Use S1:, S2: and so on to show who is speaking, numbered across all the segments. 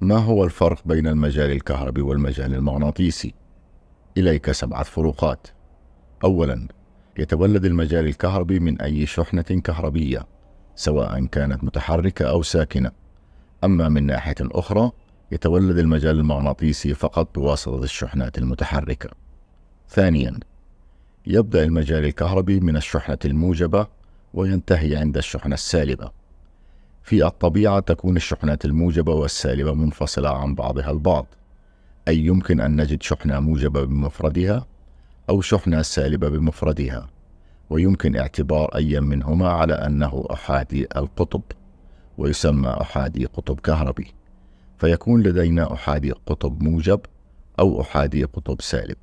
S1: ما هو الفرق بين المجال الكهربي والمجال المغناطيسي؟ إليك سبعة فروقات أولا يتولد المجال الكهربي من أي شحنة كهربية سواء كانت متحركة أو ساكنة أما من ناحية أخرى يتولد المجال المغناطيسي فقط بواسطة الشحنات المتحركة ثانيا يبدأ المجال الكهربي من الشحنة الموجبة وينتهي عند الشحنة السالبة في الطبيعة تكون الشحنات الموجبة والسالبة منفصلة عن بعضها البعض أي يمكن أن نجد شحنة موجبة بمفردها أو شحنة سالبة بمفردها ويمكن اعتبار أي منهما على أنه أحادي القطب ويسمى أحادي قطب كهربي فيكون لدينا أحادي قطب موجب أو أحادي قطب سالب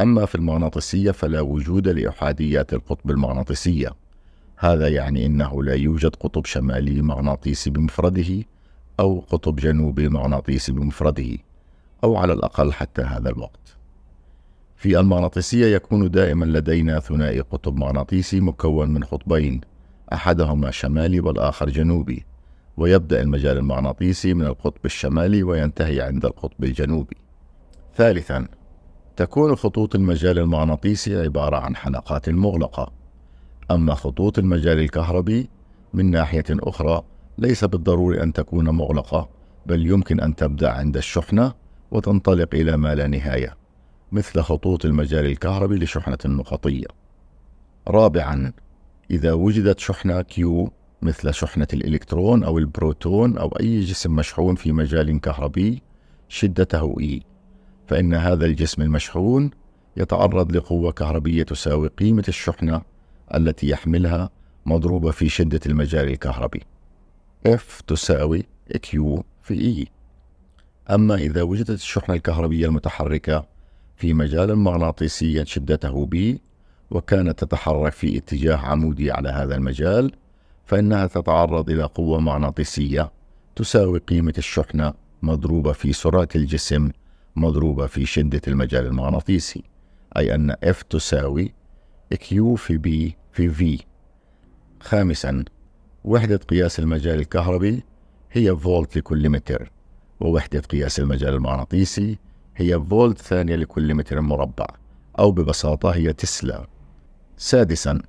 S1: أما في المغناطيسية فلا وجود لأحاديات القطب المغناطيسية هذا يعني أنه لا يوجد قطب شمالي مغناطيسي بمفرده أو قطب جنوبي مغناطيسي بمفرده أو على الأقل حتى هذا الوقت في المغناطيسية يكون دائما لدينا ثنائي قطب مغناطيسي مكون من قطبين أحدهما شمالي والآخر جنوبي ويبدأ المجال المغناطيسي من القطب الشمالي وينتهي عند القطب الجنوبي ثالثا تكون خطوط المجال المغناطيسي عبارة عن حلقات مغلقة أما خطوط المجال الكهربي من ناحية أخرى ليس بالضروري أن تكون مغلقة بل يمكن أن تبدأ عند الشحنة وتنطلق إلى ما لا نهاية مثل خطوط المجال الكهربي لشحنة نقطية رابعا إذا وجدت شحنة كيو مثل شحنة الإلكترون أو البروتون أو أي جسم مشحون في مجال كهربي شدته E فإن هذا الجسم المشحون يتعرض لقوة كهربية تساوي قيمة الشحنة التي يحملها مضروبة في شدة المجاري الكهربي F تساوي Q في E أما إذا وجدت الشحنة الكهربية المتحركة في مجال مغناطيسي شدته B وكانت تتحرك في اتجاه عمودي على هذا المجال فإنها تتعرض إلى قوة مغناطيسية تساوي قيمة الشحنة مضروبة في سرعة الجسم مضروبة في شدة المجال المغناطيسي أي أن F تساوي Q في B في V خامسا وحدة قياس المجال الكهربي هي فولت لكل متر ووحدة قياس المجال المغناطيسي هي فولت ثانية لكل متر مربع أو ببساطة هي تسلا سادسا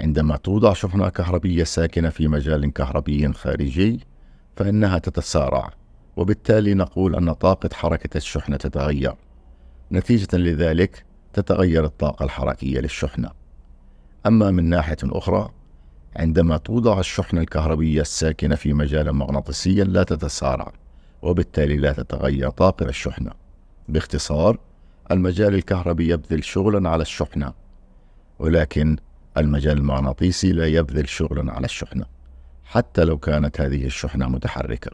S1: عندما توضع شحنة كهربية ساكنة في مجال كهربي خارجي فإنها تتسارع وبالتالي نقول أن طاقة حركة الشحنة تتغير نتيجة لذلك تتغير الطاقة الحركية للشحنة أما من ناحية أخرى عندما توضع الشحنة الكهربية الساكنة في مجالا مغناطيسيا لا تتسارع وبالتالي لا تتغير طاقة الشحنة باختصار المجال الكهربي يبذل شغلا على الشحنة ولكن المجال المغناطيسي لا يبذل شغلا على الشحنة حتى لو كانت هذه الشحنة متحركة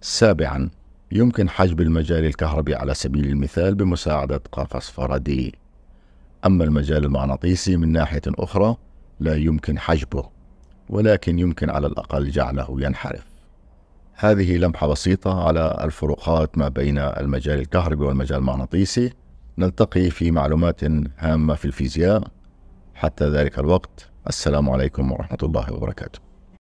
S1: سابعا يمكن حجب المجال الكهربي على سبيل المثال بمساعدة قفص فارادي. أما المجال المغناطيسي من ناحية أخرى لا يمكن حجبه ولكن يمكن على الأقل جعله ينحرف هذه لمحة بسيطة على الفروقات ما بين المجال الكهربي والمجال المغناطيسي نلتقي في معلومات هامة في الفيزياء حتى ذلك الوقت السلام عليكم ورحمة الله وبركاته